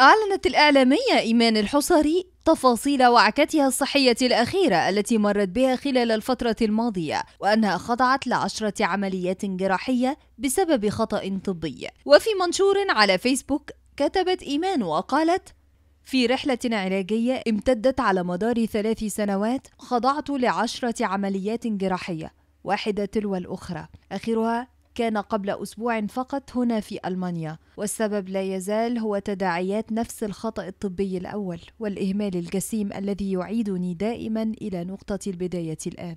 أعلنت الإعلامية إيمان الحصري تفاصيل وعكتها الصحية الأخيرة التي مرت بها خلال الفترة الماضية وأنها خضعت لعشرة عمليات جراحية بسبب خطأ طبي وفي منشور على فيسبوك كتبت إيمان وقالت في رحلة علاجية امتدت على مدار ثلاث سنوات خضعت لعشرة عمليات جراحية واحدة تلو الأخرى آخرها كان قبل أسبوع فقط هنا في ألمانيا والسبب لا يزال هو تداعيات نفس الخطأ الطبي الأول والإهمال الجسيم الذي يعيدني دائما إلى نقطة البداية الآن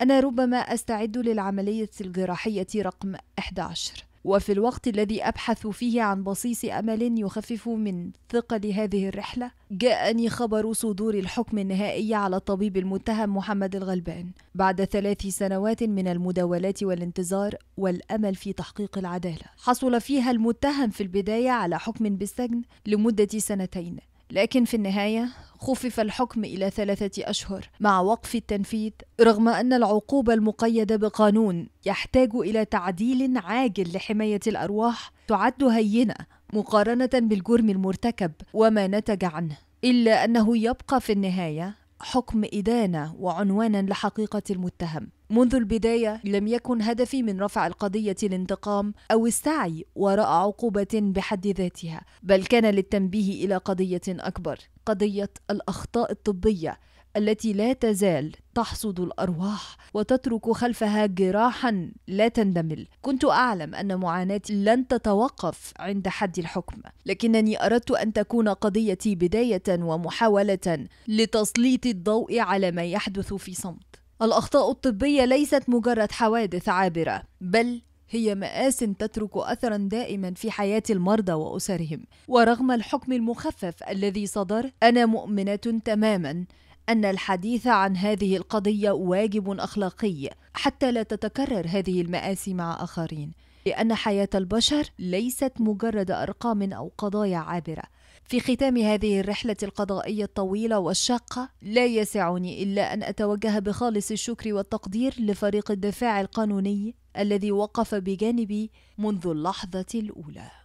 أنا ربما أستعد للعملية الجراحية رقم 11 وفي الوقت الذي أبحث فيه عن بصيص أمل يخفف من ثقل هذه الرحلة جاءني خبر صدور الحكم النهائي على الطبيب المتهم محمد الغلبان بعد ثلاث سنوات من المداولات والانتظار والأمل في تحقيق العدالة حصل فيها المتهم في البداية على حكم بالسجن لمدة سنتين لكن في النهاية خفف الحكم إلى ثلاثة أشهر مع وقف التنفيذ رغم أن العقوبة المقيدة بقانون يحتاج إلى تعديل عاجل لحماية الأرواح تعد هينة مقارنة بالجرم المرتكب وما نتج عنه إلا أنه يبقى في النهاية حكم إدانة وعنوانا لحقيقة المتهم منذ البداية لم يكن هدفي من رفع القضية الانتقام أو السعي وراء عقوبة بحد ذاتها، بل كان للتنبيه إلى قضية أكبر، قضية الأخطاء الطبية التي لا تزال تحصد الارواح وتترك خلفها جراحا لا تندمل كنت اعلم ان معاناتي لن تتوقف عند حد الحكم لكنني اردت ان تكون قضيتي بدايه ومحاوله لتسليط الضوء على ما يحدث في صمت الأخطاء الطبية ليست مجرد حوادث عابرة بل هي مآس تترك أثرا دائما في حياة المرضى وأسرهم ورغم الحكم المخفف الذي صدر أنا مؤمنة تماما أن الحديث عن هذه القضية واجب أخلاقي حتى لا تتكرر هذه المآسي مع آخرين لأن حياة البشر ليست مجرد أرقام أو قضايا عابرة في ختام هذه الرحلة القضائية الطويلة والشاقة لا يسعني إلا أن أتوجه بخالص الشكر والتقدير لفريق الدفاع القانوني الذي وقف بجانبي منذ اللحظة الأولى